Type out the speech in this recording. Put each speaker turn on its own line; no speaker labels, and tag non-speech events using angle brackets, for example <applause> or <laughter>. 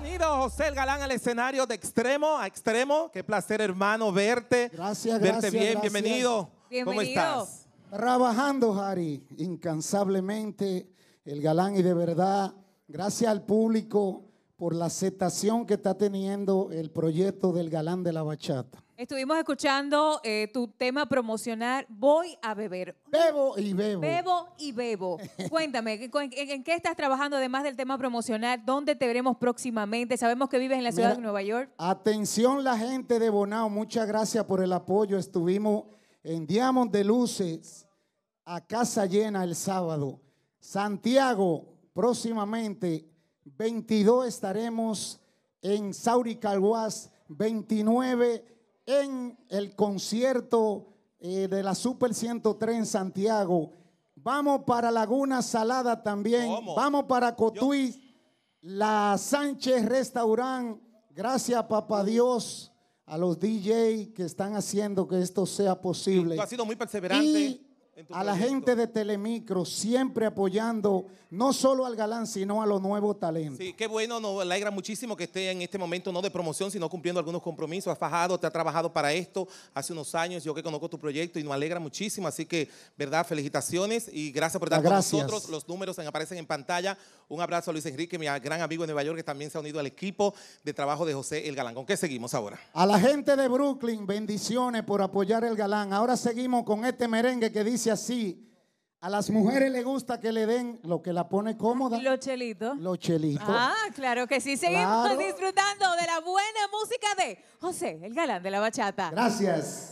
Bienvenido, José el Galán, al escenario de extremo a extremo. Qué placer, hermano, verte. Gracias, verte bien, bienvenido. bienvenido. ¿Cómo estás?
Trabajando, Harry, incansablemente, el Galán, y de verdad, gracias al público por la aceptación que está teniendo el proyecto del Galán de la Bachata.
Estuvimos escuchando eh, tu tema promocional, Voy a beber. Bebo y bebo. Bebo y bebo. <laughs> Cuéntame, ¿en, qué estás trabajando además del tema promocional? ¿Dónde te veremos próximamente? Sabemos que vives en la ciudad de Nueva York.
Atención la gente de Bonao, muchas gracias por el apoyo. Estuvimos en Diamond de Luces, a casa llena el sábado. Santiago, próximamente, 22 estaremos en Sauri Calguas, 29 en el concierto eh, de la Super 103 en Santiago. Vamos para Laguna Salada también. Vamos para Cotuí, la Sánchez Restaurant. Gracias, papá Dios, a los DJ que están haciendo que esto sea posible. Ha sido
muy perseverante
a la gente de Telemicro, siempre apoyando no solo al galán, sino a los nuevos talentos.
Sí, qué bueno, nos alegra muchísimo que esté en este momento no de promoción, sino cumpliendo algunos compromisos. Has fajado, te ha trabajado para esto hace unos años, yo que conozco tu proyecto y nos alegra muchísimo. Así que, verdad, felicitaciones y gracias por estar gracias. con nosotros. Los números aparecen en pantalla. Un abrazo a Luis Enrique, mi gran amigo de Nueva York, que también se ha unido al equipo de trabajo de José El Galán. ¿Con qué seguimos ahora?
A la gente de Brooklyn, bendiciones por apoyar El Galán. Ahora seguimos con este merengue que dice así. A las mujeres le gusta que le den lo que la pone cómoda. Los chelitos. Los chelitos. Ah,
claro que sí. Seguimos disfrutando de la buena música de José, el galán de la bachata. Gracias.